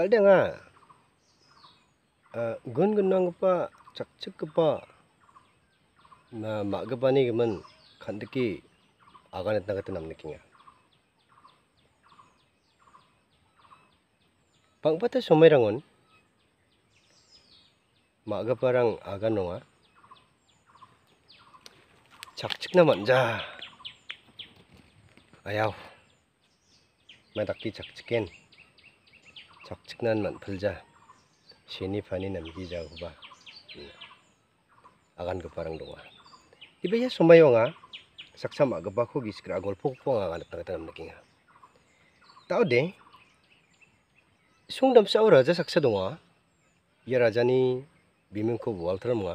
aldanga gon gnang pa chakchik pa na magapani giman khandiki agan etna gat nam nikinga pangpata somerangon magaparang agan nonga chakchik na manja ayaw madaki chakchiken 적측난만 sini fani 판이 남기자 후바 akan keparang doa ibaya sumayonga saksama gabako gisikra agol pokpong akan tangatanam nakinga tao deh, sungdam sa raja saksa donga ia rajani bimingko bualtram nga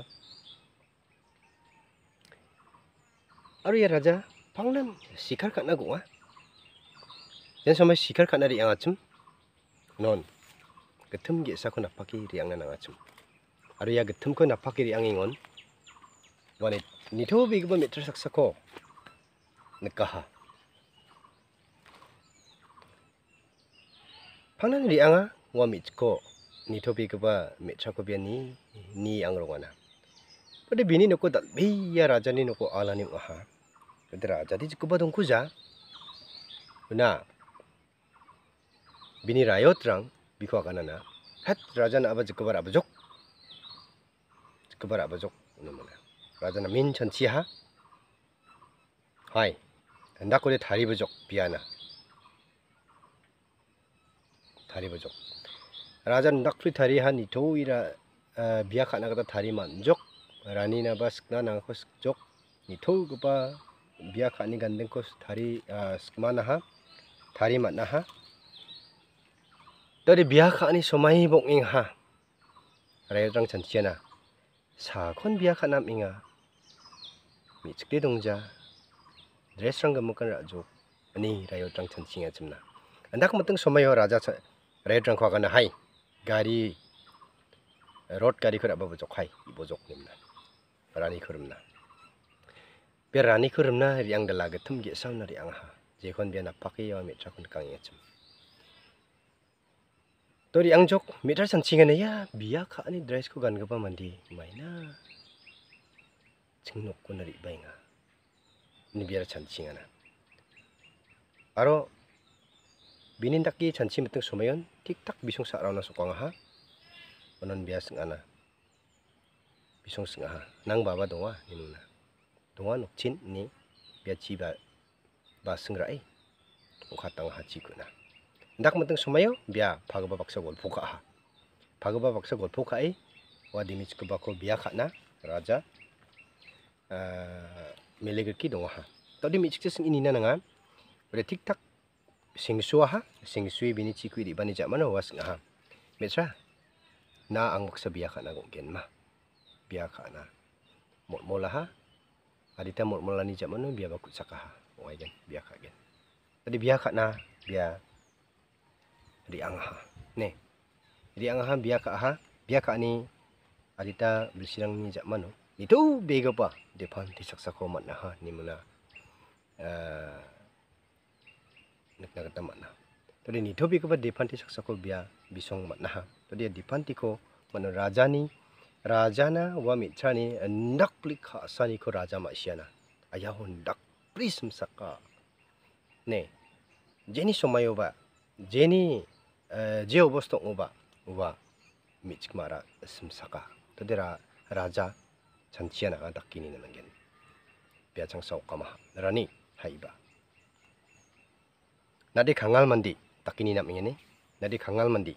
aru ya raja pangnam sikar katna gonga dan sampai sikar katna di angacim non getum ge sa ko napaki ri ang nana chum ari ya getum ko napaki ri ang ingon gone nitho bi gbo metra sak sako nakaha phanan ri anga wa mit ko nitho bi gba metra ko bi ni ni ang rongana ᱯᱟᱫᱮ ᱵᱤᱱᱤ ᱱᱚᱠᱚ ᱫᱟᱞ ᱵᱮᱭᱟ ᱨᱟᱡᱟᱱᱤ ᱱᱚᱠᱚ ᱟᱞᱟᱱᱤ ᱚᱦᱟ ᱯᱟᱫᱮ ᱨᱟᱡᱟᱫᱤ ᱡᱤᱠᱚ ᱵᱟᱫᱚᱝ ᱠᱩᱡᱟ ᱱᱟ bini rayot rang bikwa kanana het rajan aba jikabar aba jok jikabar aba jok namana rajana min chan chi ha hai anda kore thari ba jok piana thari ba jok rajan dakri thari ha ni tho ira eh, biya khana kata thari man jok rani na ba sikna na khos jok ni tho ba biya khani gandeng khos thari eh, skma na ha thari man na ha dari biaka ni somai bong ing ha rai rang chan chia na sa kon biaka nam inga mi chikde dong ja dress rang ga mokan ra jo ani rai rang chan chia chim na anda ko matung somai ho raja cha rai rang khwa kana hai gari road gari khara ba bojok hai ibo jok nim na rani khurum na be rani khurum na riang da laga thum ge saunari ang ha je kon be na pakai yo mi cha kon kang ye chim Tori angjok meter sancingan ya biak ka ani dress ko gan gapa mandi maina cingnok ko nari bainga ni biar sancingan aro binin taki sanci meteng somayon tik tak bisung sa rauna kong ha onon biya sengana bisung sengaha nang baba donga ninuna nok nokcin ni biya ciba ba sengrai okatang haji na dak mateng sumayo bia pagaba baksa golpo ka pagaba baksa gol ka ai wa bia raja ah, meleger ki dong ha to dimich ke sing inina nanga bre tik tak sing suaha ha sing sui bini cikwi di bani jamano was nga ha na ang baksa bia khana go gen ma bia khana mot mola ha adita mot mola ni jamano bia bakut sakaha wai gen bia khagen tadi bia khana bia diangha, ne ri angha biaka aha biaka ani adita bilsirang ni jakmano itu pa depan saksako sako na ha ni muna ah, nak nak kata na tadi ni thobi pa depan ti saksako bia bisong na ha tadi depan tiko mano rajani rajana wa mitrani nak plik khasani ko raja masiana ayahun ndak prism saka ne jeni somayoba jeni jiu bos tok uba uba Mitch mara sim saka raja cantiana kan tak kini nemen gen piacang sau kama rani haiba nadi kangal mandi tak kini nemen gen nadi kangal mandi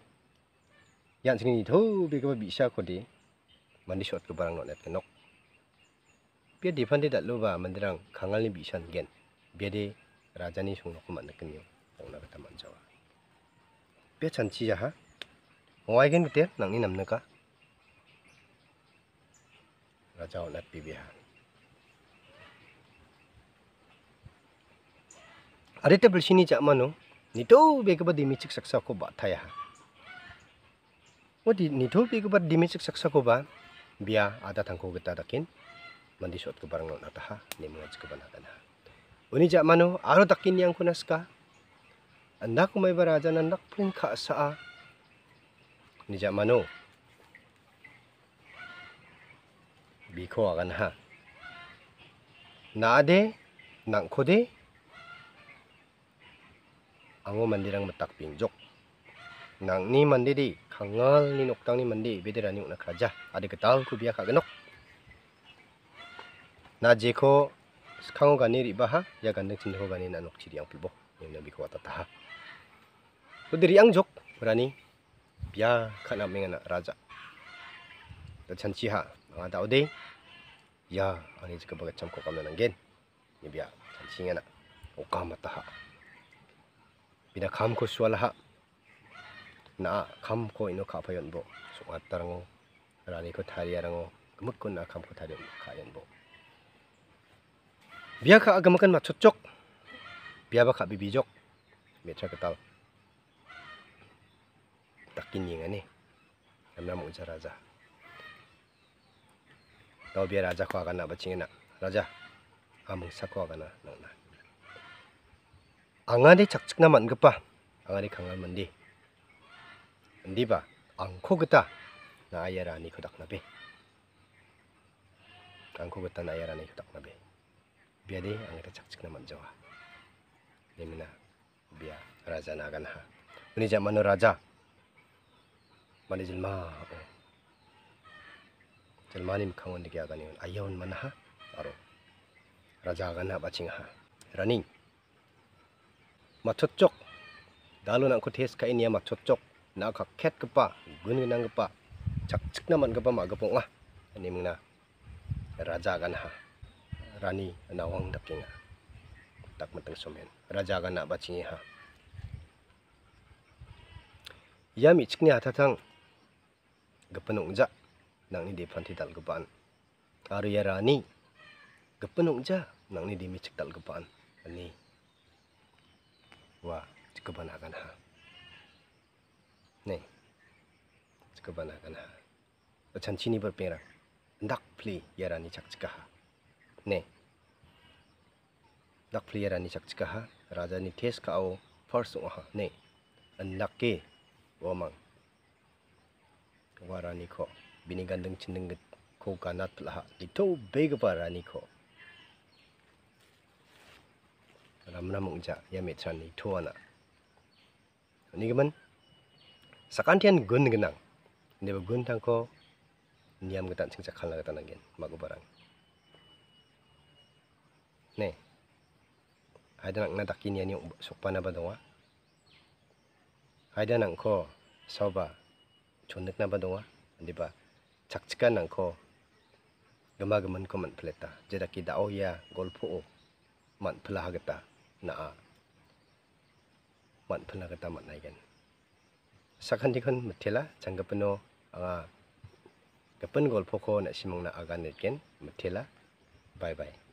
yang sini itu bika bisa kodi. mandi shot ke barang not net kenok biar depan tidak lupa mandirang kangal ni bisa gen biar di raja ni sungguh kuman nekenyo Pengguna kata manjawa pe chan chi ya ha ngoi gen te nang ni nam na ka raja ona pi bi ha are te blsini cha manu nito be ke ba dimi chik saksa ko ba tha ya ha wadi nito be ke ba dimi chik saksa ko ba bia ada tangko geta dakin mandi shot ko barang na ta ha ni mengaj ko ba na na Uni jak mano, aro takin yang kunaska, nak mai baraja na nak plin kha saa nija mano biko akan ha naade, nang khode ango mandirang matak pinjok, nang ni mandi di kangal ni noktang ni mandi bederani una raja, ada ketal ku biak agenok na jeko skhango gani riba ha ya gandeng chindaho gani na nokchiri yang pilbo yang nabi ko atataha Kudiri ang jok berani biya kana mengena raja. Tachan ciha nga ya ani jika baga cam kokam nanang gen ni biya tachan mataha. Bina kam ko na kam ino ka bo so atarango rani ko tari arango na kam ko tari bo. Biya ka agamakan ma cocok baka bibijok metra तकिनिंगने हमना मुझा राजा तो भी राजा को आगना बचिंगना राजा amung sako agana nangna angani chakchukna mangapa angani kangal mandi ndiba angko geta na ayarani kodakna nabe, angko geta na ayarani kodakna be biade angata chakchukna manjawa nemina bia raja nagana ha uni jamanu raja 만해질 마. 전 마님 강원에게 아가니 아이온 만하 바로 라자가나 바칭하 라닝 마초쪽 나로 난코 테스카 이니야 마초쪽 나가 캣급바 근근한급바 작측나만급바 마급봉아 아니면나 라자가나 라니 나왕 답깅아 딱 matang somen rajaga na bachingi ha yami chikni hatatang nang nangni di phanthi dal gapan aru ya rani nang ni de michik dal gapan ani wa cikaban akan ha ne cikaban akan ha cini berperang ndak pli ya rani cak cikaha ne ndak pli ya rani cak cikaha raja ni tes kau first ha ne andak ke wamang wa ko bini gandeng cendeng ko kanat lah itu bega pa rani ko ramna mungja ya metsan itu ana ini kemen sakantian gun genang ini gun tangko niam getan sing sakal la getan angin magu barang ne ada nak nak takini ani sokpana badonga ada nang ko soba contek napa ba donga andiba chakchika nangko gama gaman ko manphleta jeda kita oh ya golpo o manphla hagata naa manphla hagata manaigen sakhandikon mthela changgapno anga gapan golpo ko na simangna aganetgen mthela bye bye